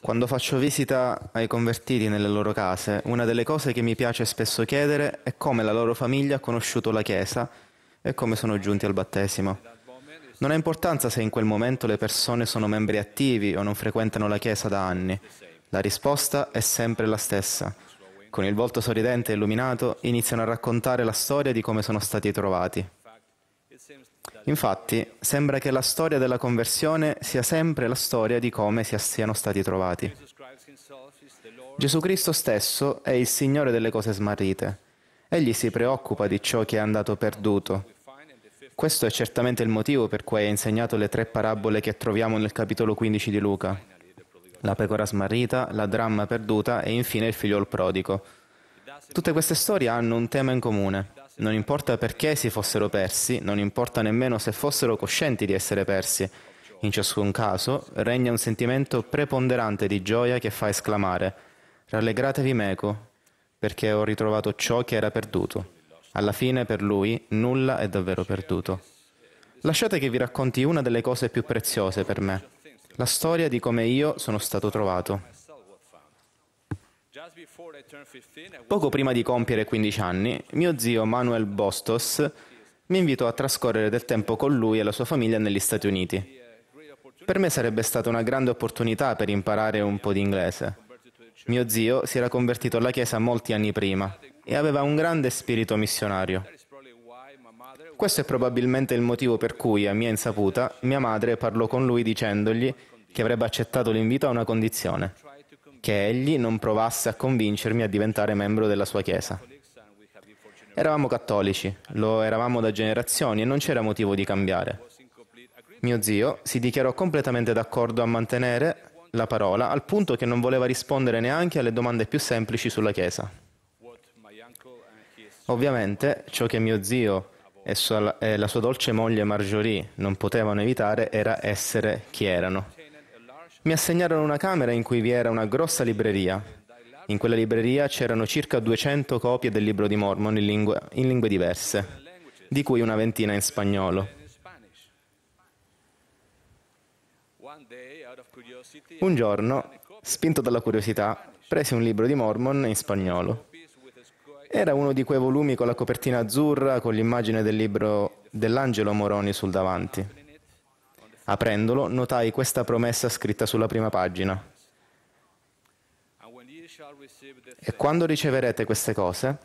Quando faccio visita ai convertiti nelle loro case, una delle cose che mi piace spesso chiedere è come la loro famiglia ha conosciuto la Chiesa e come sono giunti al battesimo. Non ha importanza se in quel momento le persone sono membri attivi o non frequentano la Chiesa da anni. La risposta è sempre la stessa. Con il volto sorridente e illuminato iniziano a raccontare la storia di come sono stati trovati. Infatti, sembra che la storia della conversione sia sempre la storia di come siano stati trovati. Gesù Cristo stesso è il Signore delle cose smarrite. Egli si preoccupa di ciò che è andato perduto. Questo è certamente il motivo per cui ha insegnato le tre parabole che troviamo nel capitolo 15 di Luca. La pecora smarrita, la dramma perduta e infine il figliol prodigo. Tutte queste storie hanno un tema in comune. Non importa perché si fossero persi, non importa nemmeno se fossero coscienti di essere persi. In ciascun caso regna un sentimento preponderante di gioia che fa esclamare Rallegratevi meco, perché ho ritrovato ciò che era perduto. Alla fine per lui nulla è davvero perduto. Lasciate che vi racconti una delle cose più preziose per me, la storia di come io sono stato trovato. Poco prima di compiere 15 anni, mio zio Manuel Bostos mi invitò a trascorrere del tempo con lui e la sua famiglia negli Stati Uniti. Per me sarebbe stata una grande opportunità per imparare un po' di inglese. Mio zio si era convertito alla Chiesa molti anni prima e aveva un grande spirito missionario. Questo è probabilmente il motivo per cui, a mia insaputa, mia madre parlò con lui dicendogli che avrebbe accettato l'invito a una condizione che egli non provasse a convincermi a diventare membro della sua Chiesa. Eravamo cattolici, lo eravamo da generazioni e non c'era motivo di cambiare. Mio zio si dichiarò completamente d'accordo a mantenere la parola al punto che non voleva rispondere neanche alle domande più semplici sulla Chiesa. Ovviamente ciò che mio zio e la sua dolce moglie Marjorie non potevano evitare era essere chi erano mi assegnarono una camera in cui vi era una grossa libreria. In quella libreria c'erano circa 200 copie del libro di Mormon in lingue, in lingue diverse, di cui una ventina in spagnolo. Un giorno, spinto dalla curiosità, presi un libro di Mormon in spagnolo. Era uno di quei volumi con la copertina azzurra con l'immagine del libro dell'angelo Moroni sul davanti. Aprendolo, notai questa promessa scritta sulla prima pagina. E quando riceverete queste cose,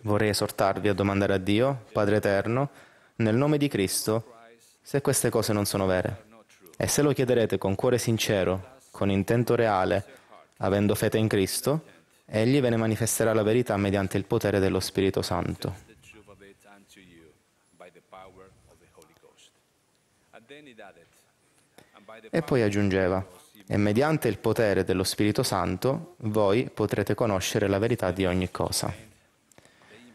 vorrei esortarvi a domandare a Dio, Padre Eterno, nel nome di Cristo, se queste cose non sono vere. E se lo chiederete con cuore sincero, con intento reale, avendo fede in Cristo, Egli ve ne manifesterà la verità mediante il potere dello Spirito Santo. E poi aggiungeva, e mediante il potere dello Spirito Santo voi potrete conoscere la verità di ogni cosa.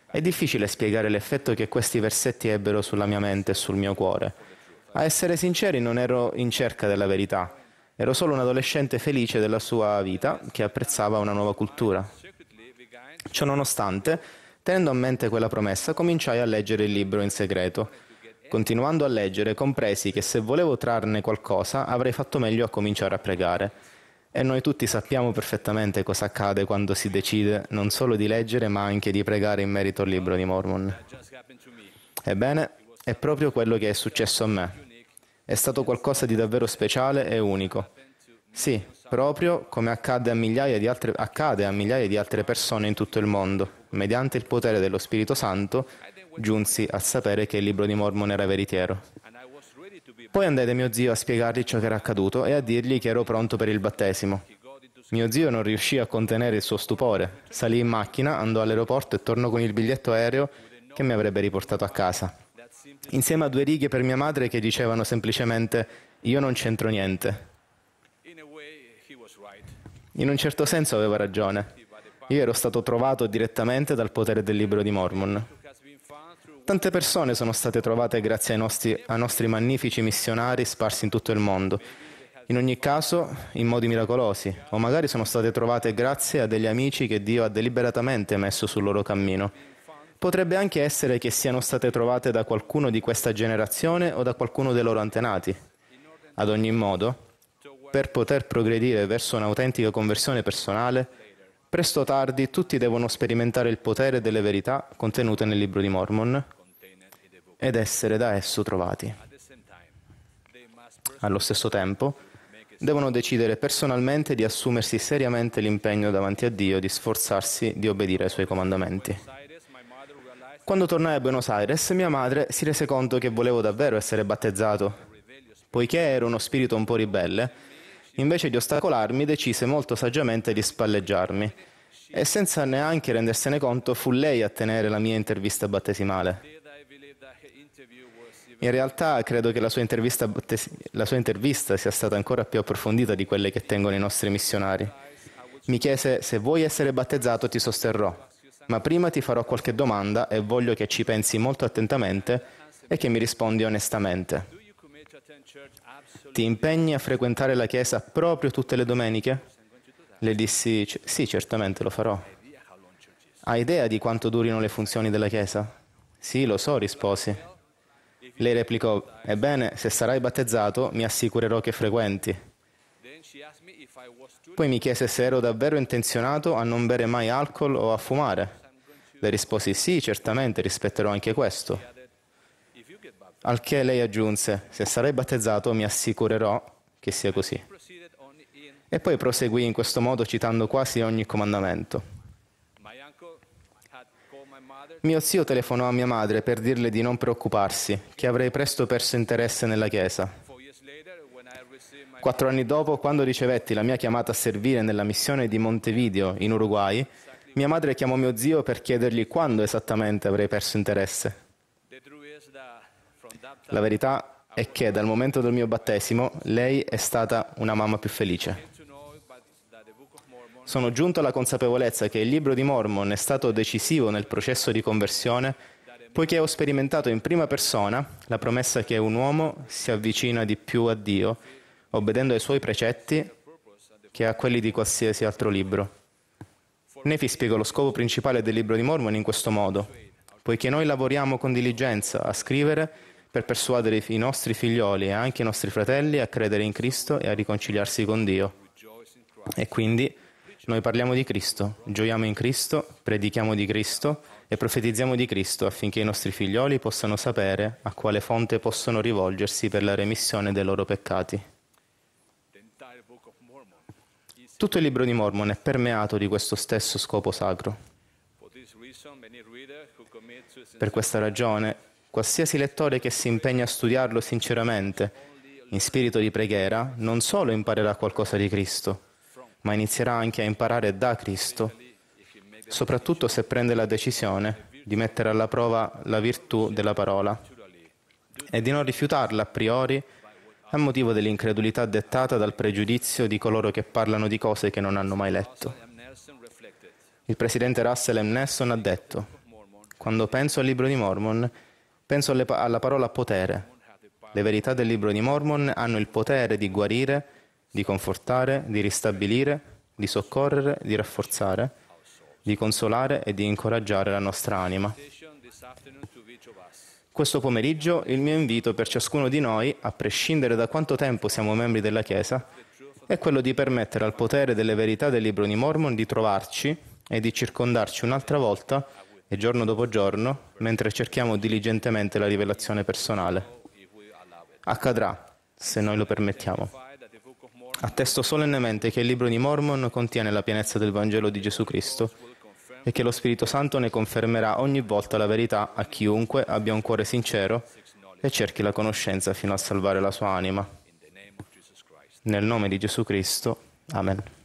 È difficile spiegare l'effetto che questi versetti ebbero sulla mia mente e sul mio cuore. A essere sinceri non ero in cerca della verità, ero solo un adolescente felice della sua vita che apprezzava una nuova cultura. Ciononostante, tenendo a mente quella promessa, cominciai a leggere il libro in segreto Continuando a leggere, compresi che se volevo trarne qualcosa avrei fatto meglio a cominciare a pregare. E noi tutti sappiamo perfettamente cosa accade quando si decide non solo di leggere ma anche di pregare in merito al libro di Mormon. Ebbene, è proprio quello che è successo a me. È stato qualcosa di davvero speciale e unico. Sì, proprio come accade a migliaia di altre, migliaia di altre persone in tutto il mondo, mediante il potere dello Spirito Santo, giunsi a sapere che il libro di Mormon era veritiero. Poi andai da mio zio a spiegargli ciò che era accaduto e a dirgli che ero pronto per il battesimo. Mio zio non riuscì a contenere il suo stupore, salì in macchina, andò all'aeroporto e tornò con il biglietto aereo che mi avrebbe riportato a casa. Insieme a due righe per mia madre che dicevano semplicemente io non c'entro niente. In un certo senso aveva ragione. Io ero stato trovato direttamente dal potere del libro di Mormon. Tante persone sono state trovate grazie ai nostri, ai nostri magnifici missionari sparsi in tutto il mondo. In ogni caso, in modi miracolosi, o magari sono state trovate grazie a degli amici che Dio ha deliberatamente messo sul loro cammino. Potrebbe anche essere che siano state trovate da qualcuno di questa generazione o da qualcuno dei loro antenati. Ad ogni modo, per poter progredire verso un'autentica conversione personale, presto o tardi tutti devono sperimentare il potere delle verità contenute nel libro di Mormon, ed essere da esso trovati. Allo stesso tempo, devono decidere personalmente di assumersi seriamente l'impegno davanti a Dio di sforzarsi di obbedire ai suoi comandamenti. Quando tornai a Buenos Aires, mia madre si rese conto che volevo davvero essere battezzato. Poiché ero uno spirito un po' ribelle, invece di ostacolarmi decise molto saggiamente di spalleggiarmi e senza neanche rendersene conto fu lei a tenere la mia intervista battesimale. In realtà credo che la sua, la sua, intervista, sia stata ancora più approfondita di quelle che tengono i nostri missionari. Mi chiese se vuoi essere battezzato ti sosterrò, ma prima ti farò qualche domanda e voglio che ci pensi molto attentamente e che mi rispondi onestamente. Ti impegni a frequentare la Chiesa proprio tutte le domeniche? Le dissi sì, certamente lo farò. Hai idea di quanto durino le funzioni della Chiesa? Sì, lo so, risposi. Lei replicò, ebbene, se sarai battezzato mi assicurerò che frequenti. Poi mi chiese se ero davvero intenzionato a non bere mai alcol o a fumare. Le risposi sì, certamente rispetterò anche questo. Al che lei aggiunse, se sarai battezzato mi assicurerò che sia così. E poi proseguì in questo modo citando quasi ogni comandamento. Mio zio telefonò a mia madre per dirle di non preoccuparsi, che avrei presto perso interesse nella Chiesa. Quattro anni dopo, quando ricevetti la mia chiamata a servire nella missione di Montevideo, in Uruguay, mia madre chiamò mio zio per chiedergli quando esattamente avrei perso interesse. La verità è che dal momento del mio battesimo lei è stata una mamma più felice sono giunto alla consapevolezza che il libro di Mormon è stato decisivo nel processo di conversione poiché ho sperimentato in prima persona la promessa che un uomo si avvicina di più a Dio obbedendo ai suoi precetti che a quelli di qualsiasi altro libro. Nefi spiega lo scopo principale del libro di Mormon in questo modo, poiché noi lavoriamo con diligenza a scrivere per persuadere i nostri figlioli e anche i nostri fratelli a credere in Cristo e a riconciliarsi con Dio. E quindi noi parliamo di Cristo, gioiamo in Cristo, predichiamo di Cristo e profetizziamo di Cristo affinché i nostri figlioli possano sapere a quale fonte possono rivolgersi per la remissione dei loro peccati. Tutto il libro di Mormon è permeato di questo stesso scopo sacro. Per questa ragione, qualsiasi lettore che si impegna a studiarlo sinceramente, in spirito di preghiera, non solo imparerà qualcosa di Cristo, ma inizierà anche a imparare da Cristo, soprattutto se prende la decisione di mettere alla prova la virtù della parola e di non rifiutarla a priori a motivo dell'incredulità dettata dal pregiudizio di coloro che parlano di cose che non hanno mai letto. Il presidente Russell M. Nelson ha detto, quando penso al libro di Mormon, penso alla parola potere. Le verità del libro di Mormon hanno il potere di guarire di confortare, di ristabilire, di soccorrere, di rafforzare, di consolare e di incoraggiare la nostra anima. Questo pomeriggio il mio invito per ciascuno di noi, a prescindere da quanto tempo siamo membri della Chiesa, è quello di permettere al potere delle verità del libro di Mormon di trovarci e di circondarci un'altra volta e giorno dopo giorno mentre cerchiamo diligentemente la rivelazione personale. Accadrà se noi lo permettiamo. Attesto solennemente che il libro di Mormon contiene la pienezza del Vangelo di Gesù Cristo e che lo Spirito Santo ne confermerà ogni volta la verità a chiunque abbia un cuore sincero e cerchi la conoscenza fino a salvare la sua anima. Nel nome di Gesù Cristo. Amen.